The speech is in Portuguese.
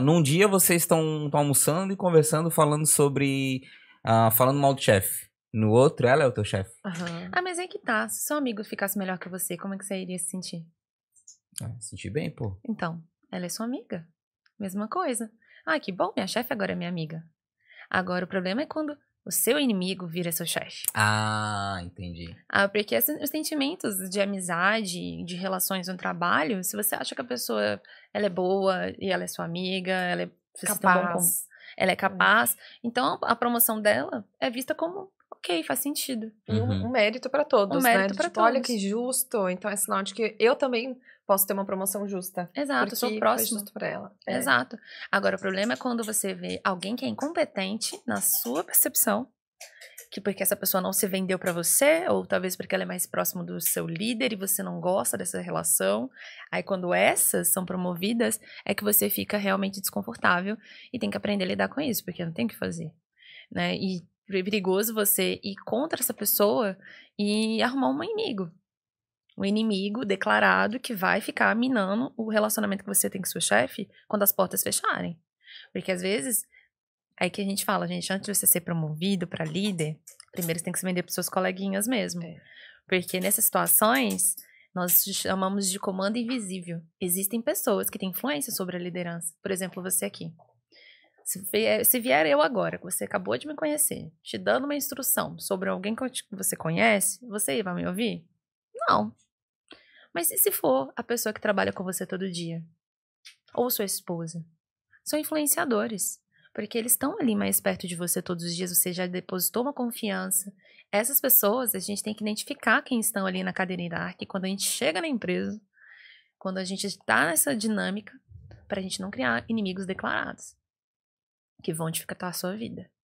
Num dia vocês estão almoçando e conversando, falando sobre. Uh, falando mal do chefe. No outro, ela é o teu chefe. Uhum. Ah, mas é que tá. Se seu amigo ficasse melhor que você, como é que você iria se sentir? Ah, sentir bem, pô. Então, ela é sua amiga. Mesma coisa. Ah, que bom, minha chefe agora é minha amiga. Agora, o problema é quando o seu inimigo vira seu chefe. Ah, entendi. Ah, porque os sentimentos de amizade, de relações no trabalho, se você acha que a pessoa ela é boa e ela é sua amiga, ela é capaz. ela é capaz, então a promoção dela é vista como ok, faz sentido. E um, uhum. um mérito para todos. Um né? mérito né? para tipo, todos. Olha que justo. Então é sinal de que eu também posso ter uma promoção justa. Exato, sou próximo. justo para ela. É. Exato. Agora, o problema é quando você vê alguém que é incompetente na sua percepção, que porque essa pessoa não se vendeu para você, ou talvez porque ela é mais próxima do seu líder e você não gosta dessa relação. Aí quando essas são promovidas, é que você fica realmente desconfortável e tem que aprender a lidar com isso, porque não tem o que fazer. Né? E é perigoso você ir contra essa pessoa e arrumar um inimigo. Um inimigo declarado que vai ficar minando o relacionamento que você tem com seu chefe quando as portas fecharem. Porque às vezes, é que a gente fala, gente, antes de você ser promovido para líder, primeiro você tem que se vender para seus coleguinhas mesmo. É. Porque nessas situações, nós chamamos de comando invisível. Existem pessoas que têm influência sobre a liderança. Por exemplo, você aqui. Se vier, se vier eu agora, que você acabou de me conhecer, te dando uma instrução sobre alguém que você conhece, você vai me ouvir? Não. Mas e se for a pessoa que trabalha com você todo dia? Ou sua esposa? São influenciadores. Porque eles estão ali mais perto de você todos os dias, você já depositou uma confiança. Essas pessoas, a gente tem que identificar quem estão ali na cadeira hierárquica quando a gente chega na empresa, quando a gente está nessa dinâmica, para a gente não criar inimigos declarados que vão te dificultar a sua vida.